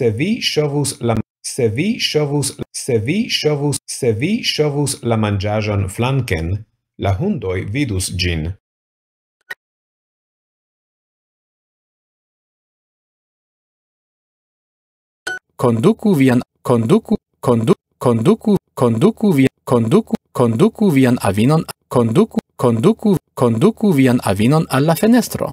se vi shovus la se vi shovus se vi shovus se vi shovus la manjajon flanken la hundoi vidus gin conduku vian conduku condu conduku conduku vian conduku conduku vian avinon conduku conduku conduku vian avinon alla fenestro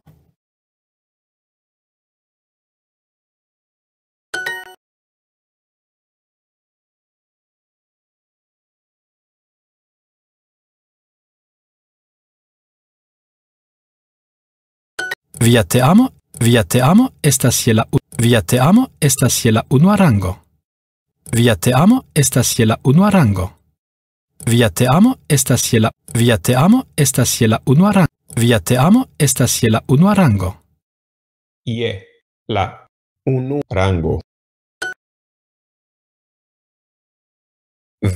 Via te amo, via te amo, estas je la u... Via te amo, estas je la unua rango. Via te amo, estas je la unua rango. Via te amo, estas je la... Via te amo, estas je la unua rango. Via te amo, estas je la unua rango. Ie, la unu rango.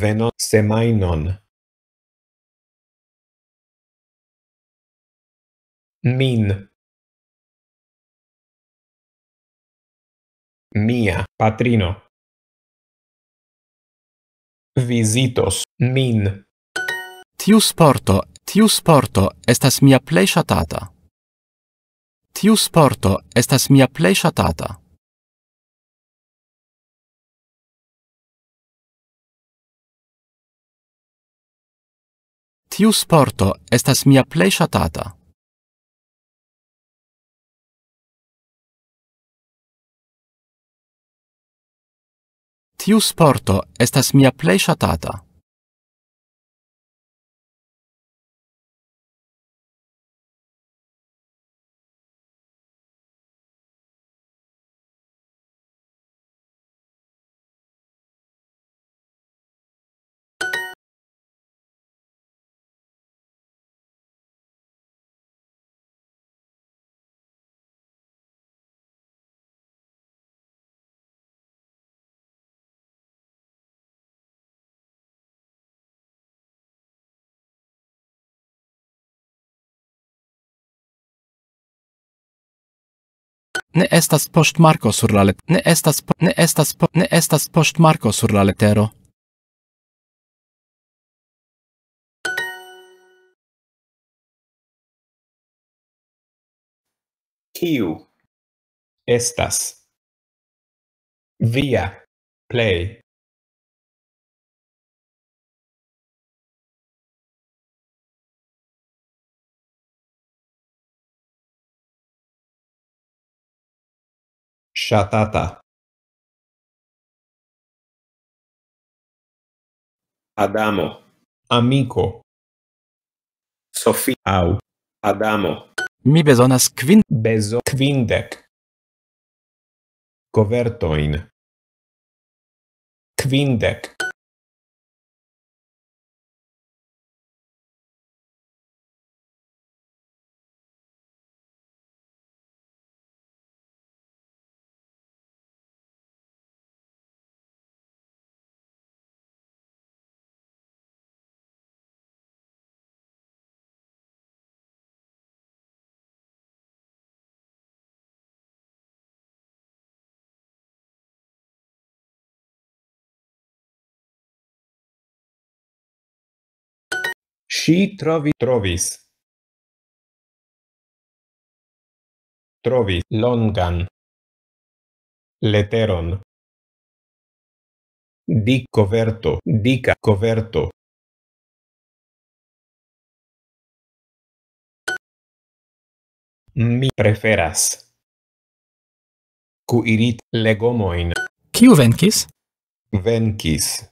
Veno semainon. Min. Min. mia patrino visitos min tiu sporto tiu sporto estas mia plej ŝatata tiu sporto estas mia plej ŝatata tiu sporto estas mia plej ŝatata Tiu sporto estas mia plej ŝatata. ne estas postmarko sur la letero ne estas po ne estas po ne estas postmarko sur la letero kiu estas via play shatata adamo amico sofi au adamo mi bezonas kvin bezo kvindek covertoin kvindek, kvindek. Si trovi trovis. Trovis longan leteron. Di coverto, dica coverto. Mi preferas. Cuirit legomoin. Kiu venkis? Venkis.